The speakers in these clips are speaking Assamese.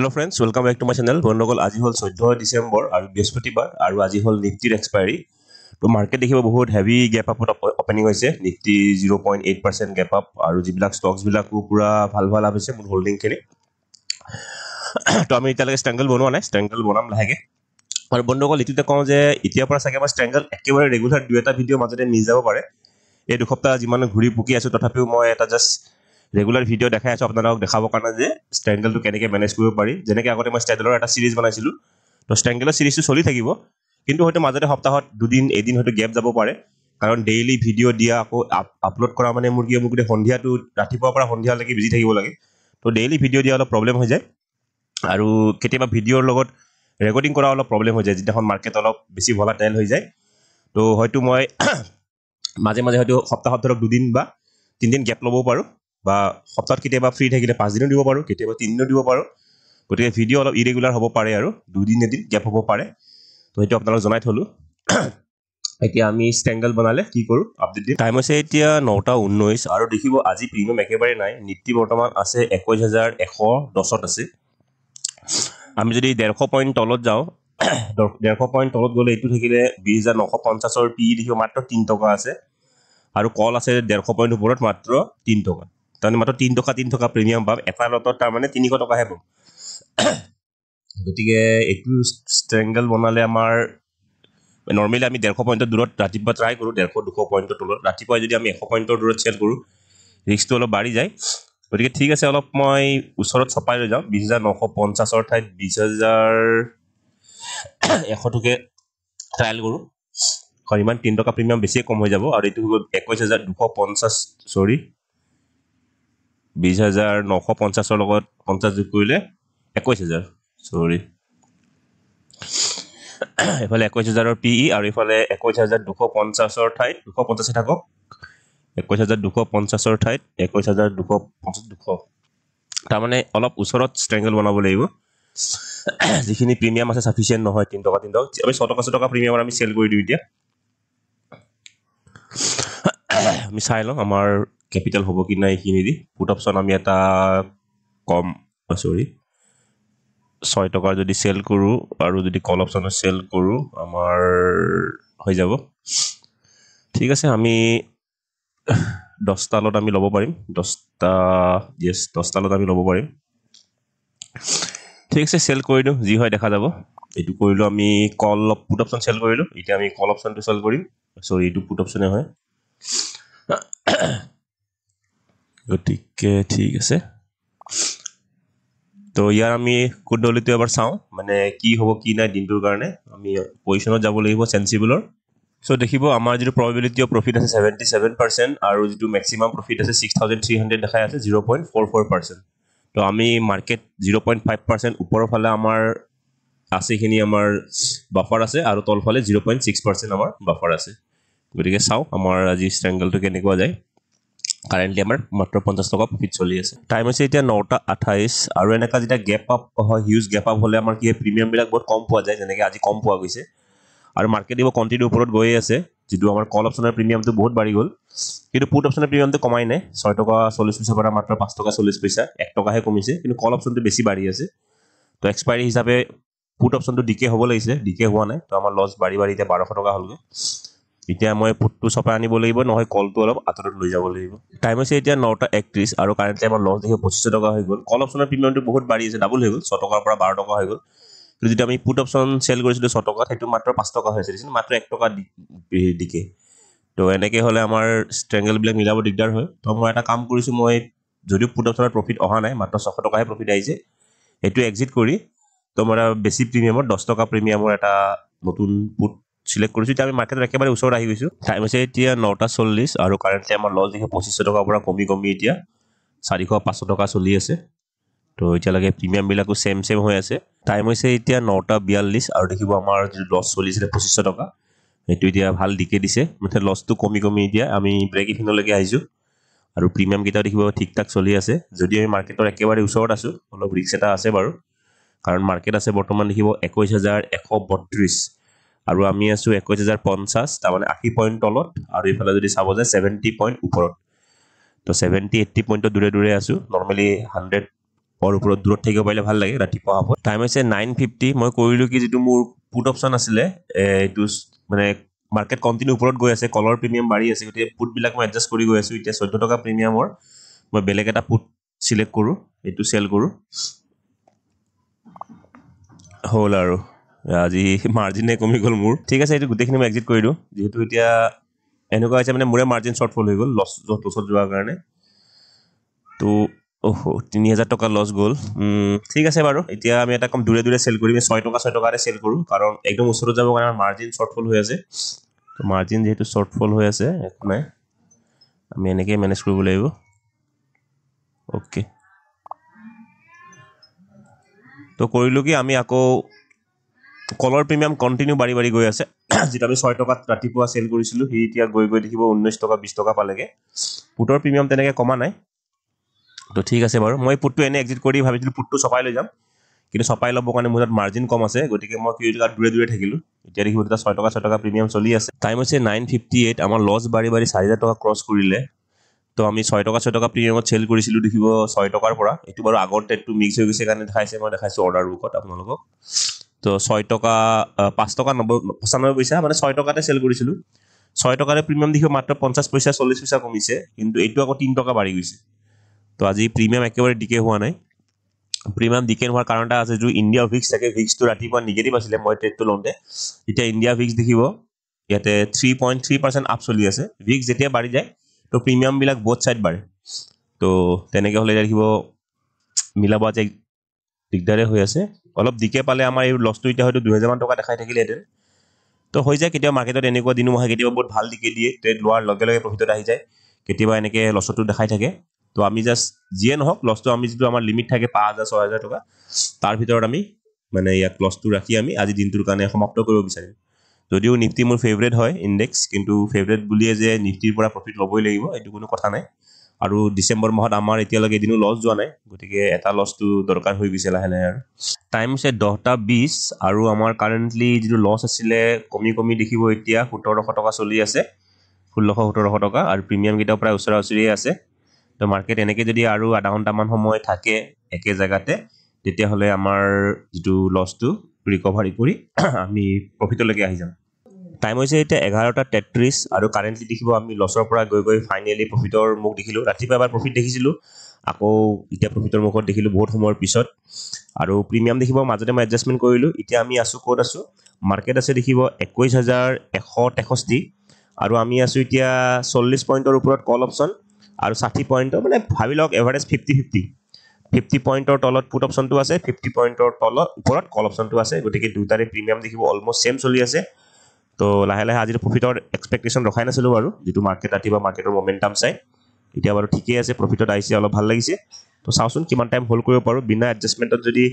hello' friends welcome back to my channel বন্ধুসকল আজি হ'ল চৈধ্য ডিচেম্বৰ আৰু বৃহস্পতিবাৰ আৰু আজি হ'ল নিফটিৰ এক্সপায়াৰী তো মাৰ্কেট দেখিব বহুত হেভি গেপ আপত অপেনিং হৈছে Nifty zero' point eight percent gap up আৰু যিবিলাক ষ্টকছবিলাকো পূৰা ভাল ভাল লাভ হৈছে মোৰ হ'ল্ডিংখিনি তো আমি এতিয়ালৈকে ষ্ট্ৰেংগল বনোৱা নাই ষ্ট্ৰেংগল বনাম লাহেকৈ আৰু বন্ধুসকল এইটোতে কওঁ যে এতিয়াৰ পৰা চাগে মই ষ্ট্ৰেংগল একেবাৰে ৰেগুলাৰ দুই এটা ভিডিঅ' মাজতে নি যাব পাৰে এই দুসপ্তাহ যিমান ঘূৰি পকি আছোঁ তথাপিও মই এটা জাষ্ট ৰেগুলাৰ ভিডিঅ' দেখাই আছোঁ আপোনালোকক দেখাবৰ কাৰণে যে ষ্ট্ৰেংগেলটো কেনেকৈ মেনেজ কৰিব পাৰি যেনেকৈ আগতে মই ষ্টেণ্ডেলৰ এটা ছিৰিজ বনাইছিলোঁ তো ষ্ট্ৰেংগেলৰ ছিৰিজটো চলি থাকিব কিন্তু হয়তো মাজতে সপ্তাহত দুদিন এদিন হয়তো গেপ যাব পাৰে কাৰণ ডেইলি ভিডিঅ' দিয়া আকৌ আপলোড কৰা মানে মোৰ কি মোৰ গোটেই সন্ধিয়াটো ৰাতিপুৱাৰ পৰা সন্ধিয়ালৈকে বিজি থাকিব লাগে তো ডেইলি ভিডিঅ' দিয়া অলপ প্ৰব্লেম হৈ যায় আৰু কেতিয়াবা ভিডিঅ'ৰ লগত ৰেকৰ্ডিং কৰা অলপ প্ৰব্লেম হৈ যায় যেতিয়াখন মাৰ্কেট অলপ বেছি ভলা তেল হৈ যায় তো হয়তো মই মাজে মাজে হয়তো সপ্তাহত ধৰক দুদিন বা তিনিদিন গেপ ল'বও পাৰোঁ বা সপ্তাহত কেতিয়াবা ফ্ৰী থাকিলে পাঁচদিনো দিব পাৰোঁ কেতিয়াবা তিনিদিনো দিব পাৰোঁ গতিকে ভিডিঅ' অলপ ইৰেগুলাৰ হ'ব পাৰে আৰু দুদিন এদিন গেপ হ'ব পাৰে তো সেইটো আপোনালোকক জনাই থ'লোঁ এতিয়া আমি ষ্টেংগল বনালে কি কৰোঁ আপডেট দিম টাইম হৈছে এতিয়া নটা ঊনৈছ আৰু দেখিব আজি প্ৰিমিয়াম একেবাৰে নাই নীতি বৰ্তমান আছে একৈছ হাজাৰ এশ দছত আছে আমি যদি ডেৰশ পইণ্ট তলত যাওঁ ডেৰশ পইণ্ট তলত গ'লে এইটো থাকিলে বিছ হাজাৰ নশ পঞ্চাছৰ পি দেখিব মাত্ৰ তিনি টকা আছে আৰু কল আছে ডেৰশ পইণ্ট ওপৰত মাত্ৰ তিনি টকা তাৰমানে মাত্ৰ তিনি টকা তিনি টকা প্ৰিমিয়াম পাম এটা লটত তাৰমানে তিনিশ টকাহে পাম গতিকে এইটো ষ্ট্ৰেংগল বনালে আমাৰ নৰ্মেলি আমি ডেৰশ পইণ্টৰ দূৰত ৰাতিপুৱা ট্ৰাই কৰোঁ ডেৰশ দুশ পইণ্টৰ তলত ৰাতিপুৱাই যদি আমি এশ পইণ্টৰ দূৰত চেল কৰোঁ ৰিক্সটো অলপ বাঢ়ি যায় গতিকে ঠিক আছে অলপ মই ওচৰত চপাই লৈ যাওঁ বিছ হাজাৰ নশ পঞ্চাছৰ ঠাইত বিছ হাজাৰ এশ এশটোকে ট্ৰায়েল কৰোঁ হয় ইমান তিনি টকা প্ৰিমিয়াম বেছিয়ে কম হৈ যাব আৰু এইটো একৈছ হাজাৰ দুশ পঞ্চাছ চৰি বিছ হাজাৰ নশ পঞ্চাছৰ লগত পঞ্চাছ যোগ কৰিলে একৈছ হাজাৰ চৰি এইফালে একৈছ হাজাৰৰ পি ই e আৰু এইফালে একৈছ হাজাৰ দুশ পঞ্চাছৰ ঠাইত দুশ পঞ্চাছে থাকক একৈছ হাজাৰ দুশ পঞ্চাছৰ ঠাইত একৈছ হাজাৰ দুশ পঞ্চাছ দুশ তাৰমানে অলপ ওচৰত ষ্ট্ৰেংগল বনাব লাগিব যিখিনি প্ৰিমিয়াম আছে চাফিচিয়েণ্ট নহয় তিনি টকা তিনি টকা আমি ছটকা টকা ছয় টকা প্ৰিমিয়ামৰ আমি চেল কৰি দিওঁ এতিয়া আমি চাই লওঁ আমাৰ কেপিটেল হ'ব কি নাই সেইখিনি দি পুট অপশ্যন আমি এটা কম চৰি ছয় টকাৰ যদি চেল কৰোঁ আৰু যদি কল অপশ্যনত চেল কৰোঁ আমাৰ হৈ যাব ঠিক আছে আমি দহটালত আমি ল'ব পাৰিম দহটা য়েছ দহটালত আমি ল'ব পাৰিম ঠিক আছে চেল কৰি দিওঁ যি হয় দেখা যাব এইটো কৰিলোঁ আমি কল পুট অপশ্যন চেল কৰিলোঁ এতিয়া আমি কল অপশ্যনটো চেল কৰিম চ' এইটো পুট অপশ্যনে হয় গতিকে ঠিক আছে তো ইয়াৰ আমি কুণ্ডলীটো এবাৰ চাওঁ মানে কি হ'ব কি নাই দিনটোৰ কাৰণে আমি পজিশ্যনত যাব লাগিব চেঞ্চিবলৰ চ' দেখিব আমাৰ যিটো প্ৰবেবিলিটি অফ প্ৰফিট আছে ছেভেণ্টি ছেভেন পাৰ্চেণ্ট আৰু যিটো মেক্সিমাম প্ৰফিট আছে ছিক্স থাউজেণ্ড থ্ৰী হাণ্ড্ৰেড দেখাই আছে zero' point four four percent তো আমি market zero' point five percent ওপৰৰ ফালে আমাৰ আশীখিনি আমাৰ বাফাৰ আছে আৰু তলফালে জিৰ' পইণ্ট ছিক্স পাৰ্চেণ্ট আমাৰ বাফাৰ আছে গতিকে চাওঁ আমাৰ আজি ষ্ট্ৰেংগলটো কেনেকুৱা যায় কাৰেণ্টলি আমাৰ মাত্ৰ পঞ্চাছ টকা প্ৰফিট চলি আছে টাইম হৈছে এতিয়া নটা আঠাইছ আৰু এনেকুৱা যেতিয়া গেপ আপ হয় হিউজ গেপ আপ হ'লে আমাৰ কি হয় প্ৰিমিয়ামবিলাক বহুত কম পোৱা যায় যেনেকৈ আজি কম পোৱা গৈছে আৰু মাৰ্কেট মাৰ্কেটিং কণ্টিনিউ ওপৰত গৈয়ে আছে যিটো আমাৰ কল অপচনৰ প্ৰিমিয়ামটো বহুত বাঢ়ি গ'ল কিন্তু পুট অপশ্যনৰ প্ৰিমিয়ামটো কমাই নাই ছয় টকা চল্লিছ পইচাৰ পৰা মাত্ৰ পাঁচ টকা চল্লিছ পইচা এক টকাহে কমিছে কিন্তু কল অপশ্যনটো বেছি বাঢ়ি আছে তো এক্সপায়াৰী হিচাপে পুট অপশ্যনটো ডিকে হ'ব লাগিছিলে ডিকে হোৱা নাই তো আমাৰ লছ বাঢ়ি বাঢ়ি এতিয়া বাৰশ টকা হ'লগৈ এতিয়া মই ফুটটো চপাই আনিব লাগিব নহয় কলটো অলপ আঁতৰত লৈ যাব লাগিব টাইম হৈছে এতিয়া নটা একত্ৰিছ আৰু কাৰেণ্টলি আমাৰ লছ দেখি পঁচিছশ টকা হৈ গ'ল কল অপশ্যনৰ প্ৰিমিয়ামটো বহুত বাঢ়ি আছে ডাবল হৈ গ'ল ছ টকাৰ পৰা বাৰ টকা হৈ গ'ল কিন্তু যেতিয়া আমি পুট অপশ্যন চেল কৰিছিলোঁ ছটকাত সেইটো মাত্ৰ পাঁচ টকা হৈছে আছিল মাত্ৰ এক টকা দিকে তো এনেকৈ হ'লে আমাৰ ষ্ট্ৰেংগেলবিলাক মিলাব দিগদাৰ হয় ত' মই এটা কাম কৰিছোঁ মই যদিও পুট অপশ্যনত প্ৰফিট অহা নাই মাত্ৰ ছশ টকাহে প্ৰফিট আহিছে সেইটো এক্সিট কৰি তো মই এটা বেছি প্ৰিমিয়ামত দহ টকা প্ৰিমিয়ামৰ এটা নতুন পুট চিলেক্ট কৰিছোঁ এতিয়া আমি মাৰ্কেটত একেবাৰে ওচৰত আহি গৈছোঁ টাইম হৈছে এতিয়া নটা চল্লিছ আৰু কাৰেণ্টলি আমাৰ লছ যিহেতু পঁচিছশ টকাৰ পৰা কমি কমি এতিয়া চাৰিশ পাঁচশ টকা চলি আছে তো এতিয়ালৈকে প্ৰিমিয়ামবিলাকো চেম চেম হৈ আছে টাইম হৈছে এতিয়া নটা বিয়াল্লিছ আৰু দেখিব আমাৰ যিটো লছ চলিছিলে পঁচিছশ টকা সেইটো এতিয়া ভাল দিকে দিছে মুঠতে লছটো কমি কমি এতিয়া আমি ব্ৰেক ইভিনলৈকে আহিছোঁ আৰু প্ৰিমিয়ামকেইটাও দেখিব ঠিক ঠাক চলি আছে যদি আমি মাৰ্কেটৰ একেবাৰে ওচৰত আছোঁ অলপ ৰিক্স এটা আছে বাৰু কাৰণ মাৰ্কেট আছে বৰ্তমান দেখিব একৈছ হাজাৰ এশ বত্ৰিছ আৰু আমি আছোঁ একৈছ হাজাৰ পঞ্চাছ তাৰমানে আশী পইণ্ট তলত আৰু এইফালে যদি চাব যায় ছেভেণ্টি পইণ্ট ওপৰত তো ছেভেণ্টি এইট্টি পইণ্টৰ দূৰে দূৰে আছোঁ নৰ্মেলি হাণ্ড্ৰেডৰ ওপৰত দূৰত থাকিব পাৰিলে ভাল লাগে ৰাতিপুৱা হ'ব টাইম হৈছে নাইন ফিফটি মই কৰিলোঁ কি যিটো মোৰ পুট অপশ্যন আছিলে এইটো মানে মাৰ্কেট কণ্টিনিউ ওপৰত গৈ আছে কলৰ প্ৰিমিয়াম বাঢ়ি আছে গতিকে পুটবিলাক মই এডজাষ্ট কৰি গৈ আছোঁ এতিয়া চৈধ্য টকা প্ৰিমিয়ামৰ মই বেলেগ এটা পুট চিলেক্ট কৰোঁ এইটো চেল কৰোঁ হ'ল আৰু আজি মাৰ্জিনে কমি গ'ল মোৰ ঠিক আছে এইটো গোটেইখিনি মই এক্সিট কৰি দিওঁ যিহেতু এতিয়া এনেকুৱা হৈছে মানে মোৰে মাৰ্জিন শ্বৰ্টফল হৈ গ'ল লছ লছত যোৱাৰ কাৰণে তো অ' তিনি হাজাৰ টকা লছ গ'ল ঠিক আছে বাৰু এতিয়া আমি এটা কম দূৰে দূৰে চেল কৰিম ছয় টকা ছয় টকাতে চেল কৰোঁ কাৰণ একদম ওচৰত যাবৰ কাৰণে আমাৰ মাৰ্জিন শ্বৰ্টফল হৈ আছে তো মাৰ্জিন যিহেতু শ্বৰ্টফল হৈ আছে একো নাই আমি এনেকৈয়ে মেনেজ কৰিব লাগিব অ'কে তো কৰিলোঁ কি আমি আকৌ কলৰ প্ৰিমিয়াম কণ্টিনিউ বাঢ়ি বাঢ়ি গৈ আছে যিটো আমি ছয় টকাত ৰাতিপুৱা চেল কৰিছিলোঁ সি এতিয়া গৈ গৈ দেখিব ঊনৈছ টকা বিছ টকা পালেগে পুটৰ প্ৰিমিয়াম তেনেকৈ কমা নাই ত' ঠিক আছে বাৰু মই পুটটো এনেই এক্সিট কৰি ভাবিছিলোঁ পুটটো চপাই লৈ যাম কিন্তু চপাই ল'বৰ কাৰণে মোৰ তাত মাৰ্জিন কম আছে গতিকে মই কিউ টকা দূৰে দূৰে থাকিলোঁ এতিয়া দেখিব তেতিয়া ছয় টকা ছয় টকা প্ৰিমিয়াম চলি আছে টাইম হৈছে নাইন ফিফটি এইট আমাৰ লছ বাঢ়ি বাঢ়ি চাৰি হাজাৰ টকা ক্ৰছ কৰিলে ত' আমি ছয় টকা ছয় টকা প্ৰিমিয়ামত চেল কৰিছিলোঁ দেখিব ছয় টকাৰ পৰা এইটো বাৰু আগৰ ট্ৰেডটো মিক্স হৈ গৈছে কাৰণে দেখাইছে মই দেখাইছোঁ অৰ্ডাৰ বুকত আপোনালোকক তো ছয় টকা পাঁচ টকা নব্বৈ পঁচানব্বৈ পইচা মানে ছয় টকাতে চেল কৰিছিলোঁ ছয় টকাতে প্ৰিমিয়াম দেখিব মাত্ৰ পঞ্চাছ পইচা চল্লিছ পইচা কমিছে কিন্তু এইটো আকৌ তিনি টকা বাঢ়ি গৈছে তো আজি প্ৰিমিয়াম একেবাৰে ডিকে হোৱা নাই প্ৰিমিয়াম ডিকে নোহোৱাৰ কাৰণ এটা আছে যিটো ইণ্ডিয়া ভিক্স থাকে ভিক্সটো ৰাতিপুৱা নিগেটিভ আছিলে মই ট্ৰেডটো লওঁতে এতিয়া ইণ্ডিয়া ভিক্স দেখিব ইয়াতে three point three percent up চলি আছে ভিক্স যেতিয়া বাঢ়ি যায় তো প্ৰিমিয়ামবিলাক বহুত ছাইড বাঢ়ে তো তেনেকৈ হ'লে এতিয়া দেখিব মিলাব আজি দিগদাৰে হৈ আছে অলপ দিকে পালে আমাৰ এই লছটো এতিয়া হয়তো দুহেজাৰমান টকা দেখাই থাকিলেহেঁতেন তো হৈ যায় কেতিয়াবা মাৰ্কেটত এনেকুৱা দিনো আহে কেতিয়াবা বহুত ভাল দিকে দিয়ে ট্ৰেড লোৱাৰ লগে লগে প্ৰফিটত আহি যায় কেতিয়াবা এনেকৈ লছতো দেখাই থাকে তো আমি জাষ্ট যিয়ে নহওক লছটো আমি যিটো আমাৰ লিমিট থাকে পাঁচ হাজাৰ ছয় হাজাৰ টকা তাৰ ভিতৰত আমি মানে ইয়াক লছটো ৰাখি আমি আজি দিনটোৰ কাৰণে সমাপ্ত কৰিব বিচাৰিম যদিও নিফটি মোৰ ফেভৰেট হয় ইণ্ডেক্স কিন্তু ফেভৰেট বুলিয়ে যে নিফটিৰ পৰা প্ৰফিট ল'বই লাগিব এইটো কোনো কথা নাই আৰু ডিচেম্বৰ মাহত আমাৰ এতিয়ালৈকে এদিনো লছ যোৱা নাই গতিকে এটা লছটো দৰকাৰ হৈ গৈছে লাহে লাহে আৰু টাইম হৈছে দহটা বিছ আৰু আমাৰ কাৰেণ্টলি যিটো লছ আছিলে কমি কমি দেখিব এতিয়া সোতৰশ টকা চলি আছে ষোল্লশ সোতৰশ টকা আৰু প্ৰিমিয়ামকেইটাও প্ৰায় ওচৰা ওচৰিয়ে আছে তো মাৰ্কেট এনেকৈ যদি আৰু আধা ঘণ্টামান সময় থাকে একে জেগাতে তেতিয়াহ'লে আমাৰ যিটো লছটো ৰিকভাৰী কৰি আমি প্ৰফিটলৈকে আহি যাম টাইম হৈছে এতিয়া এঘাৰটা তেত্ৰিছ আৰু কাৰেণ্টলি দেখিব আমি লছৰ পৰা গৈ গৈ ফাইনেলি প্ৰফিটৰ মুখ দেখিলোঁ ৰাতিপুৱা এবাৰ প্ৰফিট দেখিছিলোঁ আকৌ এতিয়া প্ৰফিটৰ মুখত দেখিলোঁ বহুত সময়ৰ পিছত আৰু প্ৰিমিয়াম দেখিব মাজতে মই এডজাষ্টমেণ্ট কৰিলোঁ এতিয়া আমি আছোঁ ক'ত আছোঁ মাৰ্কেট আছে দেখিব একৈছ হাজাৰ এশ তেষষ্ঠি আৰু আমি আছোঁ এতিয়া চল্লিছ পইণ্টৰ ওপৰত কল অপশ্যন আৰু ষাঠি পইণ্টৰ মানে ভাবি লওক এভাৰেজ ফিফটি ফিফটি ফিফটি পইণ্টৰ তলত পুট অপশ্যনটো আছে ফিফটি পইণ্টৰ তলত ওপৰত কল অপশ্যনটো আছে গতিকে দুটাৰে প্ৰিমিয়াম দেখিব অলমষ্ট ছেম চলি আছে তো লাহে লাহে আজি প্ৰফিটৰ এক্সপেক্টেশ্যন ৰখাই নাছিলোঁ বাৰু যিটো মাৰ্কেট ৰাতিপুৱা মাৰ্কেটৰ মমেণ্টাম চাই এতিয়া বাৰু ঠিকেই আছে প্ৰফিটত আহিছে অলপ ভাল লাগিছে তো চাওঁচোন কিমান টাইম হ'ল্ড কৰিব পাৰোঁ বিনা এডজাষ্টমেণ্টত যদি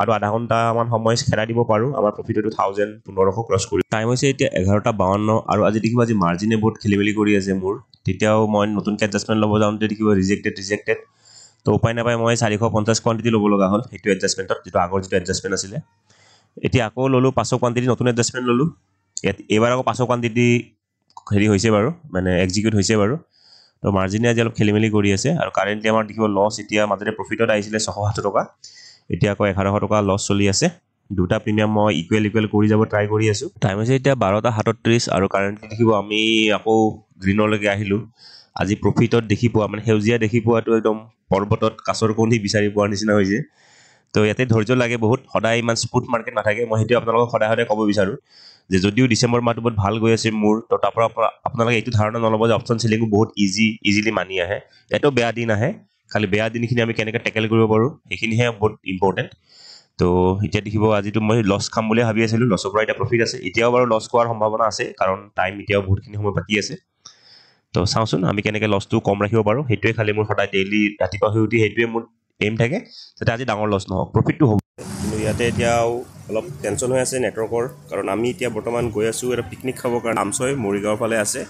আৰু আধা ঘণ্টামান সময় খেদাই দিব পাৰোঁ আমাৰ প্ৰফিটটো থাউজেণ্ড পোন্ধৰশ ক্ৰছ কৰি টাইম হৈছে এতিয়া এঘাৰটা বাৱন্ন আৰু আজি দেখিব আজি মাৰ্জিনে বহুত খেলি মেলি কৰি আছে মোৰ তেতিয়াও মই নতুনকৈ এডজাষ্টমেণ্ট ল'ব যাওঁতে দেখিব ৰিজেক্টেড ৰিজেক্টেড তো উপায় নাপায় মই চাৰিশ পঞ্চাছ কোৱাণ্টিটি ল'ব লগা হ'ল সেইটো এডজাষ্টমেণ্টত যিটো আগৰ যিটো এডজাষ্টমেণ্ট আছিলে এতিয়া আকৌ ল'লোঁ পাঁচশ কোৱাণ্টিটি নতুন এডজাষ্টমেণ্ট ল'লোঁ ইয়াত এইবাৰ আকৌ পাছৰ কোৱান্টিটি হেৰি হৈছে বাৰু মানে এক্সিকিউট হৈছে বাৰু তো মাৰ্জিনে আজি অলপ খেলি মেলি কৰি আছে আৰু কাৰেণ্টলি আমাৰ দেখিব লছ এতিয়া মাজতে প্ৰফিটত আহিছিলে ছশ ষাঠি টকা এতিয়া আকৌ এঘাৰশ টকা লছ চলি আছে দুটা প্ৰিমিয়াম মই ইকুৱেল ইকুৱেল কৰি যাব ট্ৰাই কৰি আছোঁ টাইম হৈছে এতিয়া বাৰটা সাতত্ৰিছ আৰু কাৰেণ্টলি দেখিব আমি আকৌ গ্ৰীণলৈকে আহিলোঁ আজি প্ৰফিটত দেখি পোৱা মানে সেউজীয়া দেখি পোৱাটো একদম পৰ্বতত কাছৰ কণ্ঠী বিচাৰি পোৱাৰ নিচিনা হৈছে তো ইয়াতে ধৈৰ্য লাগে বহুত সদায় ইমান স্পুট মাৰ্কেট নাথাকে মই সেইটোৱে আপোনালোকক সদায় সদায় ক'ব বিচাৰোঁ যে যদিও ডিচেম্বৰ মাহটো বহুত ভাল গৈ আছে মোৰ তো তাৰ পৰা আপোনালোকে এইটো ধাৰণা নল'ব যে অপশ্যন চেলিঙো বহুত ইজি ইজিলি মানি আহে এটাও বেয়া দিন আহে খালি বেয়া দিনখিনি আমি কেনেকৈ টেকেল কৰিব পাৰোঁ সেইখিনিহে বহুত ইম্পৰ্টেণ্ট তো এতিয়া দেখিব আজিতো মই লছ খাম বুলি ভাবি আছিলোঁ লছৰ পৰা এতিয়া প্ৰফিট আছে এতিয়াও বাৰু লছ কৰাৰ সম্ভাৱনা আছে কাৰণ টাইম এতিয়াও বহুতখিনি সময় বাকী আছে তো চাওঁচোন আমি কেনেকৈ লছটো কম ৰাখিব পাৰোঁ সেইটোৱে খালি মোৰ সদায় ডেইলি ৰাতিপুৱা শুই উঠি সেইটোৱে মোৰ এইম থাকে যাতে আজি ডাঙৰ লছ নহওক প্ৰফিটটো হ'ব কিন্তু ইয়াতে এতিয়াও অলপ টেনশ্যন হৈ আছে নেটৱৰ্কৰ কাৰণ আমি এতিয়া বৰ্তমান গৈ আছোঁ এটা পিকনিক খাবৰ কাৰণে আমচৈ মৰিগাঁৱৰ ফালে আছে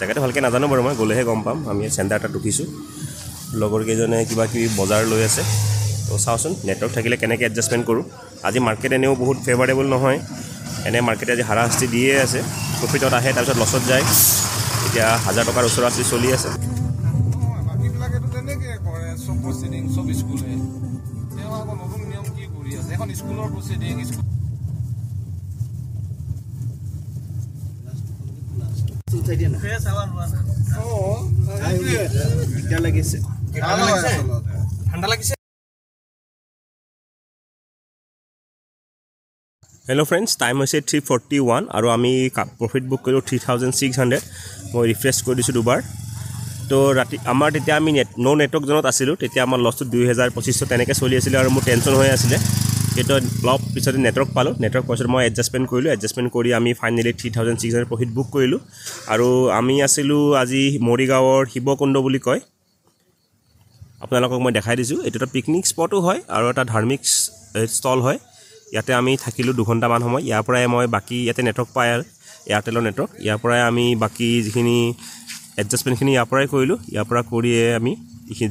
জেগাটো ভালকৈ নাজানো বাৰু মই গ'লেহে গম পাম আমি চেণ্টাৰ এটাত ৰখিছোঁ লগৰ কেইজনে কিবা কিবি বজাৰ লৈ আছে তো চাওঁচোন নেটৱৰ্ক থাকিলে কেনেকৈ এডজাষ্টমেণ্ট কৰোঁ আজি মাৰ্কেট এনেও বহুত ফেভাৰেবল নহয় এনে মাৰ্কেটে আজি হাৰাশাস্তি দিয়ে আছে প্ৰফিটত আহে তাৰপিছত লছত যায় এতিয়া হাজাৰ টকাৰ ওচৰা চলি আছে color proceeding is plastic hello' friends time হৈছে থ্ৰী ফৰ্টি ওৱান আৰু আমি প্ৰফিট বুক কৰিলোঁ থ্ৰী থাউজেণ্ড ছিক্স হাণ্ড্ৰেড মই ৰিফ্ৰেছ কৰি দিছোঁ দুবাৰ তো ৰাতি আমাৰ তেতিয়া আমি নেট ন' নেটৱৰ্ক জ'নত আছিলোঁ তেতিয়া আমাৰ লছটো দুই হেজাৰ পঁচিছশ তেনেকৈ চলি আছিলে আৰু মোৰ টেনশ্যন হৈ আছিলে মাৰ্কেটত অলপ পিছতে নেটৱৰ্ক পালোঁ নেটৱৰ্ক পাছত মই এডজাষ্টমেণ্ট কৰিলোঁ এডজাষ্টমেণ্ট কৰি আমি finally three thousand six hundred profit book কৰিলোঁ আৰু আমি আছিলোঁ আজি মৰিগাঁৱৰ শিৱকুণ্ড বুলি কয় আপোনালোকক মই দেখাই দিছোঁ এইটো এটা পিকনিক স্পটো হয় আৰু এটা ধাৰ্মিক স্থল হয় ইয়াতে আমি থাকিলোঁ দুঘণ্টামান সময় ইয়াৰ পৰাই মই বাকী ইয়াতে নেটৱৰ্ক পাই আৰু এয়াৰটেলৰ নেটৱৰ্ক ইয়াৰ পৰাই আমি বাকী যিখিনি এডজাষ্টমেণ্টখিনি ইয়াৰ পৰাই কৰিলোঁ ইয়াৰ পৰা কৰিয়ে আমি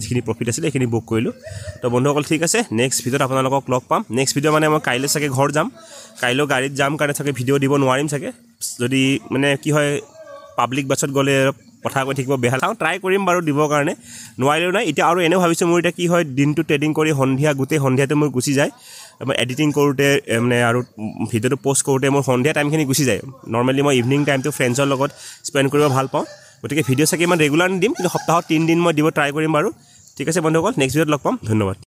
যিখিনি প্ৰফিট আছিলে সেইখিনি বুক কৰিলোঁ তো বন্ধুসকল ঠিক আছে নেক্সট ভিডিঅ'ত আপোনালোকক লগ পাম নেক্সট ভিডিঅ' মানে মই কাইলৈ চাগে ঘৰ যাম কাইলৈ গাড়ীত যাম কাৰণে চাগে ভিডিঅ' দিব নোৱাৰিম চাগে যদি মানে কি হয় পাব্লিক বাছত গ'লে কথা কৈ থাকিব বেয়া চাওঁ ট্ৰাই কৰিম বাৰু দিবৰ কাৰণে নোৱাৰিলেও নাই এতিয়া আৰু এনেও ভাবিছোঁ মোৰ এতিয়া কি হয় দিনটো ট্ৰেডিং কৰি সন্ধিয়া গোটেই সন্ধিয়াটো মোৰ গুচি যায় এডিটিং কৰোঁতে মানে আৰু ভিডিঅ'টো পষ্ট কৰোঁতে মোৰ সন্ধিয়া টাইমখিনি গুচি যায় নৰ্মেলি মই ইভিনিং টাইমটো ফ্ৰেণ্ডছৰ লগত স্পেণ্ড কৰিব ভাল পাওঁ গতিকে ভিডিঅ' চাকি ইমান ৰেগুলাৰ নিদিম কিন্তু সপ্তাহত তিনিদিন মই দিব ট্ৰাই কৰিম বাৰু ঠিক আছে বন্ধুসকল নেক্সট ভিডিঅ'ত লগ পাম ধন্যবাদ